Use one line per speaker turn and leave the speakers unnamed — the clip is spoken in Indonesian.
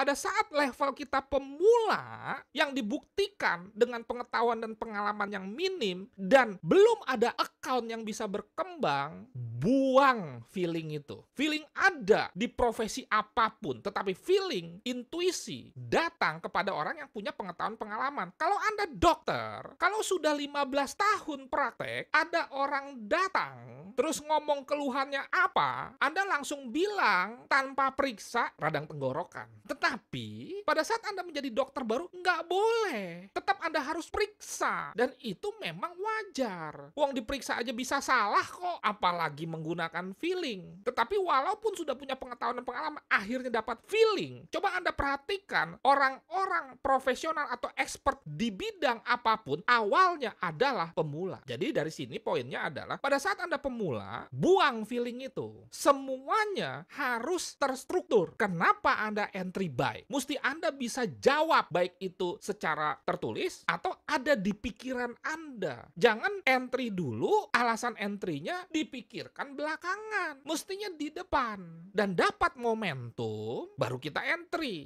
pada saat level kita pemula yang dibuktikan dengan pengetahuan dan pengalaman yang minim dan belum ada account yang bisa berkembang, buang feeling itu. Feeling ada di profesi apapun, tetapi feeling, intuisi datang kepada orang yang punya pengetahuan pengalaman. Kalau Anda dokter, kalau sudah 15 tahun praktek, ada orang datang terus ngomong keluhannya apa, Anda langsung bilang tanpa periksa radang tenggorokan. Tetapi pada saat Anda menjadi dokter baru nggak boleh. Tetap Anda harus periksa dan itu memang wajar. Uang diperiksa aja bisa salah kok, apalagi menggunakan feeling. Tetapi walaupun sudah punya pengetahuan dan pengalaman, akhirnya dapat feeling. Coba Anda perhatikan orang-orang profesional atau expert di bidang apapun awalnya adalah pemula. Jadi dari sini poinnya adalah pada saat Anda pemula pemula, buang feeling itu. Semuanya harus terstruktur. Kenapa Anda entry buy? Mesti Anda bisa jawab baik itu secara tertulis atau ada di pikiran Anda. Jangan entry dulu, alasan entry-nya dipikirkan
belakangan. Mestinya di depan. Dan dapat momentum, baru kita entry.